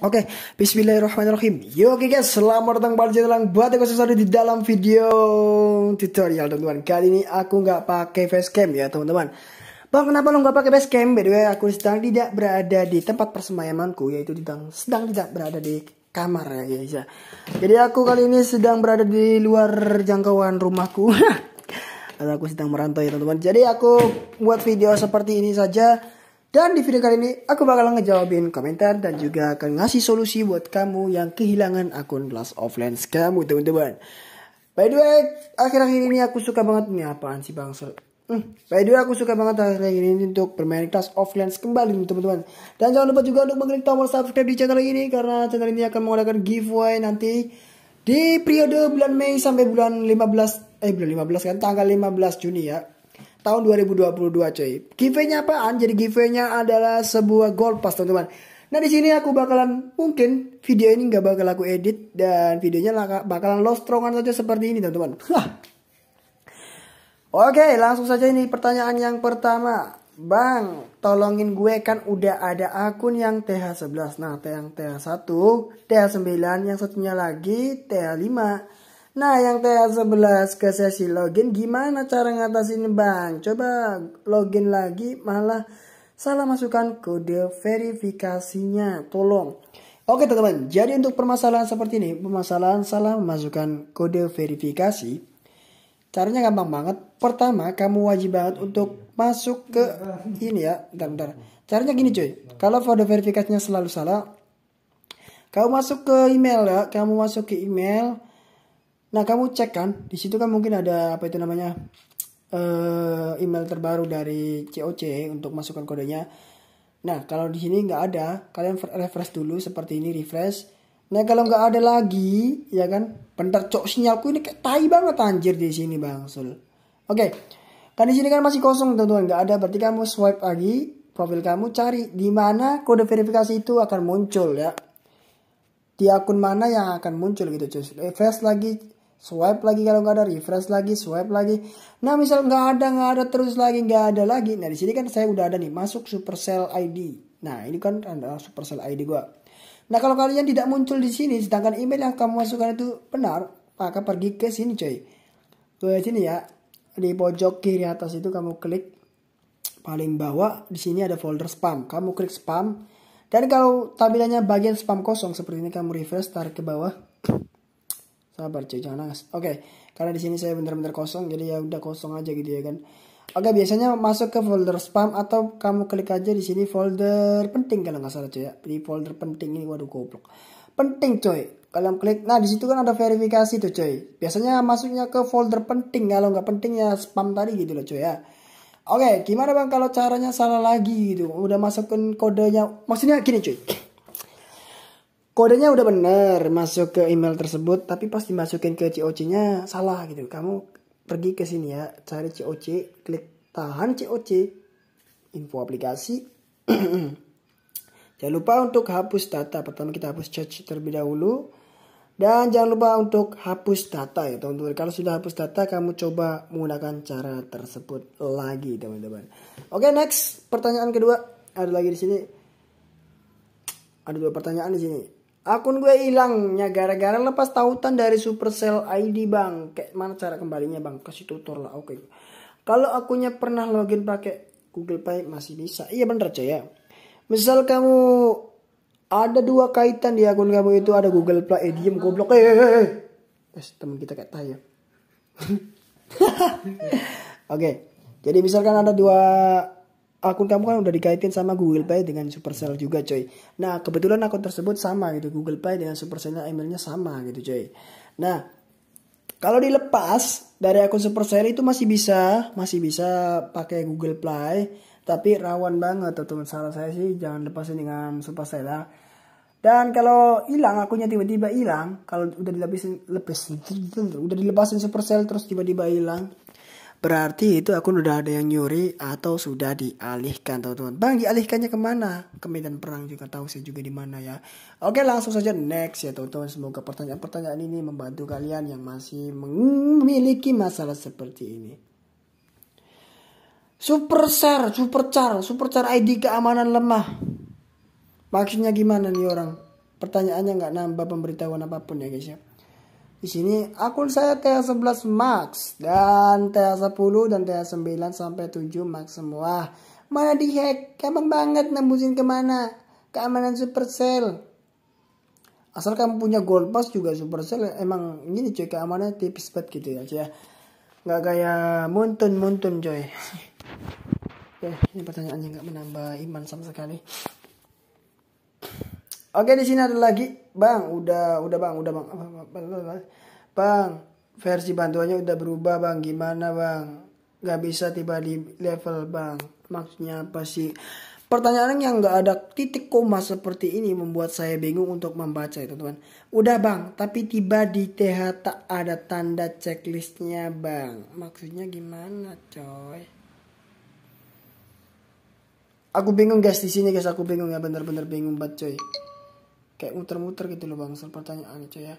Oke, okay. bismillahirrahmanirrahim. Yo oke okay guys, selamat datang kembali buat aku sesuatu di dalam video tutorial teman-teman. Kali ini aku nggak pakai facecam ya teman-teman. Bang, kenapa lo nggak pakai facecam? By the way, aku sedang tidak berada di tempat persemayamanku, yaitu sedang, sedang tidak berada di kamar ya guys ya. Jadi aku kali ini sedang berada di luar jangkauan rumahku. Atau aku sedang merantau ya teman-teman. Jadi aku buat video seperti ini saja dan di video kali ini aku bakal ngejawabin komentar dan juga akan ngasih solusi buat kamu yang kehilangan akun of offline kamu teman-teman. By the way, akhir-akhir ini aku suka banget nih apaan sih bang? Hmm. By the way, aku suka banget akhir-akhir ini untuk bermain of offline kembali nih teman-teman. Dan jangan lupa juga untuk mengklik tombol subscribe di channel ini karena channel ini akan mengadakan giveaway nanti di periode bulan Mei sampai bulan 15 eh bulan 15 kan tanggal 15 Juni ya tahun 2022 coy. Giveaway-nya apaan? Jadi giveaway-nya adalah sebuah gold pass teman-teman. Nah di sini aku bakalan mungkin video ini nggak bakal aku edit dan videonya bakalan strongan saja seperti ini teman-teman. Oke langsung saja ini pertanyaan yang pertama. Bang, tolongin gue kan udah ada akun yang TH11. Nah, yang TH1, TH9, yang satunya lagi TH5. Nah, yang ta 11 ke sesi login gimana cara ngatasin Bang? Coba login lagi malah salah masukkan kode verifikasinya. Tolong. Oke, teman-teman. Jadi untuk permasalahan seperti ini, permasalahan salah memasukkan kode verifikasi, caranya gampang banget. Pertama, kamu wajib banget untuk masuk ke ini ya. Bentar, bentar. Caranya gini, cuy. Kalau kode verifikasinya selalu salah, kamu masuk ke email ya, kamu masuk ke email Nah kamu cek kan, di situ kan mungkin ada apa itu namanya uh, email terbaru dari COC untuk masukkan kodenya. Nah kalau di sini nggak ada, kalian refresh dulu seperti ini refresh. Nah kalau nggak ada lagi, ya kan, bentar cok sinyalku ini kayak tai banget anjir di sini bang Sul. Oke, okay. kan di sini kan masih kosong teman-teman, nggak ada. Berarti kamu swipe lagi profil kamu cari di mana kode verifikasi itu akan muncul ya. Di akun mana yang akan muncul gitu cuy. Refresh lagi swipe lagi kalau nggak ada refresh lagi swipe lagi nah misal nggak ada nggak ada terus lagi nggak ada lagi nah di sini kan saya udah ada nih masuk supercell ID nah ini kan adalah supercell ID gua nah kalau kalian tidak muncul di sini sedangkan email yang kamu masukkan itu benar maka pergi ke sini coy ke sini ya di pojok kiri atas itu kamu klik paling bawah di sini ada folder spam kamu klik spam dan kalau tampilannya bagian spam kosong seperti ini kamu refresh tarik ke bawah sabar cuy jangan nangis oke okay. karena di sini saya bener-bener kosong jadi ya udah kosong aja gitu ya kan oke okay, biasanya masuk ke folder spam atau kamu klik aja di sini folder penting kalau nggak salah cuy ya di folder penting ini waduh goblok penting cuy kalian klik nah di situ kan ada verifikasi tuh cuy biasanya masuknya ke folder penting kalau nggak penting ya spam tadi gitu loh cuy ya Oke, okay, gimana bang kalau caranya salah lagi gitu? Udah masukin kodenya, maksudnya gini cuy kodenya udah bener masuk ke email tersebut tapi pas dimasukin ke COC nya salah gitu kamu pergi ke sini ya cari COC klik tahan COC info aplikasi jangan lupa untuk hapus data pertama kita hapus cache terlebih dahulu dan jangan lupa untuk hapus data ya teman-teman kalau sudah hapus data kamu coba menggunakan cara tersebut lagi teman-teman oke next pertanyaan kedua ada lagi di sini ada dua pertanyaan di sini Akun gue hilangnya gara-gara lepas tautan dari Supercell ID bang. Kayak mana cara kembalinya bang? Kasih tutor lah. Oke. Okay. Kalau akunnya pernah login pakai Google Play masih bisa. Iya bener coy ya. Misal kamu ada dua kaitan di akun kamu itu ada Google Play. Eh diem goblok. Eh, eh, eh. eh, eh teman kita kayak tanya. Oke. Okay. Jadi misalkan ada dua akun kamu kan udah dikaitin sama Google Pay dengan Supercell juga coy. Nah kebetulan akun tersebut sama gitu Google Pay dengan Supercellnya emailnya sama gitu coy. Nah kalau dilepas dari akun Supercell itu masih bisa masih bisa pakai Google Play tapi rawan banget teman salah saya sih jangan lepasin dengan Supercell lah. Dan kalau hilang akunnya tiba-tiba hilang, kalau udah dilepasin lepasin udah dilepasin Supercell terus tiba-tiba hilang, Berarti itu akun udah ada yang nyuri atau sudah dialihkan teman-teman. Bang dialihkannya kemana? Ke medan perang juga tahu sih juga di mana ya. Oke langsung saja next ya teman-teman. Semoga pertanyaan-pertanyaan ini membantu kalian yang masih memiliki masalah seperti ini. Super super share, char super char ID keamanan lemah. Maksudnya gimana nih orang? Pertanyaannya nggak nambah pemberitahuan apapun ya guys ya. Di sini akun saya TH 11 max dan TH 10 dan TH 9 sampai 7 max semua. Mana dihack? Kapan banget nembusin kemana? Keamanan Supercell. Asal kamu punya gold pass juga Supercell emang gini cuy keamanannya tipis banget gitu ya cuy. Ya. Nggak kayak muntun-muntun coy. Oke, ya, ini pertanyaannya nggak menambah iman sama sekali. Oke di sini ada lagi, bang. Udah, udah bang, udah bang. Bang, versi bantuannya udah berubah bang. Gimana bang? Gak bisa tiba di level bang. Maksudnya apa sih? Pertanyaan yang gak ada titik koma seperti ini membuat saya bingung untuk membaca itu teman. Udah bang, tapi tiba di TH tak ada tanda checklistnya bang. Maksudnya gimana coy? aku bingung guys di sini guys aku bingung ya bener-bener bingung banget coy kayak muter-muter gitu loh bang soal pertanyaan cuy ya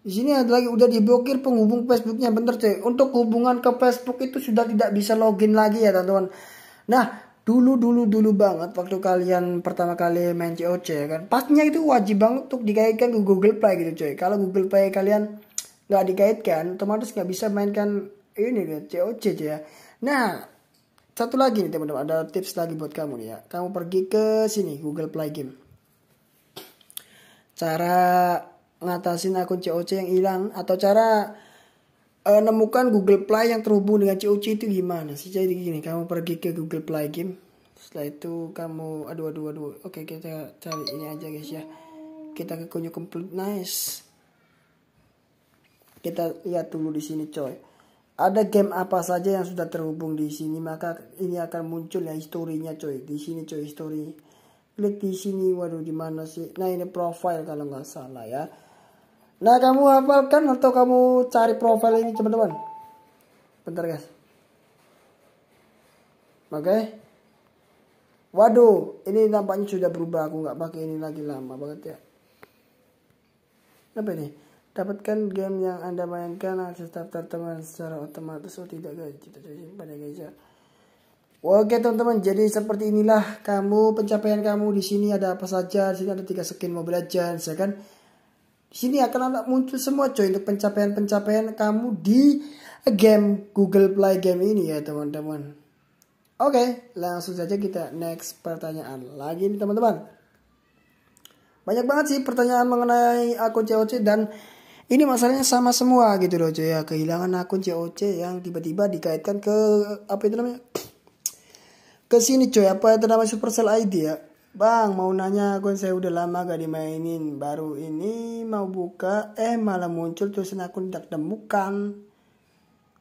di sini ada lagi udah diblokir penghubung Facebooknya bener cuy untuk hubungan ke Facebook itu sudah tidak bisa login lagi ya teman-teman nah dulu dulu dulu banget waktu kalian pertama kali main COC ya kan pastinya itu wajib banget untuk dikaitkan ke Google Play gitu cuy kalau Google Play kalian nggak dikaitkan otomatis nggak bisa mainkan ini nih COC cuy ya nah satu lagi nih teman-teman ada tips lagi buat kamu nih ya kamu pergi ke sini Google Play Game cara ngatasin akun COC yang hilang atau cara uh, nemukan Google Play yang terhubung dengan COC itu gimana sih jadi gini kamu pergi ke Google Play game setelah itu kamu aduh aduh aduh oke kita cari ini aja guys ya kita ke kunjung complete nice kita lihat dulu di sini coy ada game apa saja yang sudah terhubung di sini maka ini akan muncul ya historinya coy di sini coy history klik di sini waduh di mana sih nah ini profile kalau nggak salah ya nah kamu hafalkan atau kamu cari profile ini teman-teman bentar guys oke okay. waduh ini nampaknya sudah berubah aku nggak pakai ini lagi lama banget ya apa ini dapatkan game yang anda mainkan akses daftar teman secara otomatis oh tidak guys kita pada ya, guys ya Oke teman-teman, jadi seperti inilah kamu pencapaian kamu di sini ada apa saja. Di sini ada tiga skin Mobile Legends ya kan. Di sini akan ada muncul semua coy untuk pencapaian-pencapaian kamu di game Google Play Game ini ya teman-teman. Oke, langsung saja kita next pertanyaan lagi nih teman-teman. Banyak banget sih pertanyaan mengenai akun COC dan ini masalahnya sama semua gitu loh coy ya kehilangan akun COC yang tiba-tiba dikaitkan ke apa itu namanya ke sini coy apa itu terdapat Supercell ID ya Bang mau nanya akun saya udah lama gak dimainin baru ini mau buka eh malah muncul tulisan akun tidak temukan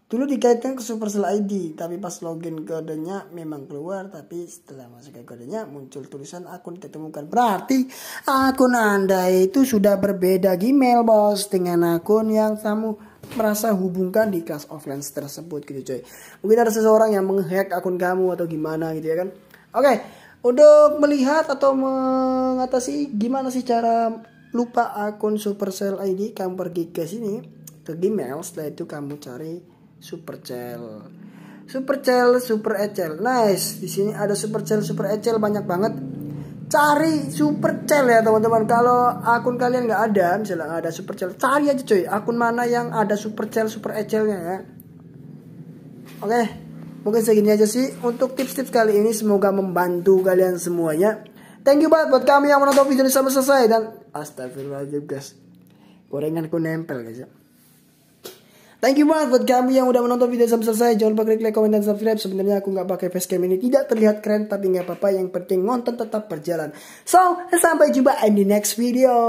dulu dikaitkan ke Supercell ID tapi pas login kodenya memang keluar tapi setelah masuk ke kodenya muncul tulisan akun ditemukan berarti akun anda itu sudah berbeda Gmail bos dengan akun yang kamu merasa hubungkan di kelas offline tersebut gitu coy. Mungkin ada seseorang yang menghack akun kamu atau gimana gitu ya kan. Oke, okay, untuk melihat atau mengatasi gimana sih cara lupa akun Supercell ID kamu pergi ke sini ke Gmail setelah itu kamu cari Supercell. Supercell, Super Ecel. Nice. Di sini ada Supercell, Super Ecel banyak banget cari super supercell ya teman-teman kalau akun kalian nggak ada misalnya nggak ada super supercell cari aja coy akun mana yang ada super supercell super ecelnya ya oke mungkin segini aja sih untuk tips-tips kali ini semoga membantu kalian semuanya thank you banget buat kami yang menonton video ini sampai selesai dan astagfirullahaladzim guys gorengan gorenganku nempel guys ya Thank you banget buat kami yang udah menonton video sampai selesai. Jangan lupa klik like, comment, dan subscribe. Sebenarnya aku nggak pakai facecam ini. Tidak terlihat keren, tapi nggak apa-apa. Yang penting nonton tetap berjalan. So, sampai jumpa in the next video.